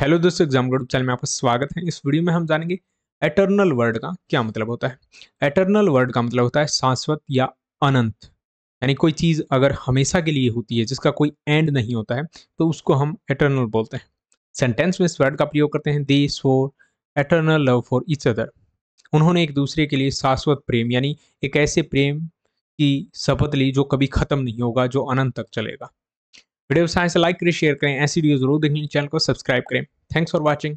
hello दोस्तों exam group channel में आपका स्वागत है इस वीडियो में हम जानेंगे एटर्नल वर्ड का क्या मतलब होता है एटर्नल वर्ड का मतलब होता है शाश्वत या अनंत यानी कोई चीज़ अगर हमेशा के लिए होती है जिसका कोई एंड नहीं होता है तो उसको हम एटर्नल बोलते हैं सेंटेंस में इस वर्ड का प्रयोग करते हैं this for eternal love for each other उन्होंने एक दूसरे के लिए शाश्वत प्रेम यानी एक ऐसे प्रेम की शपथ ली जो कभी ख़त्म नहीं होगा जो अनंत तक चलेगा वीडियो पसंद से लाइक करें शेयर करें ऐसी वीडियो जरूर देखें चैनल को सब्सक्राइब करें थैंक्स फॉर वॉचिंग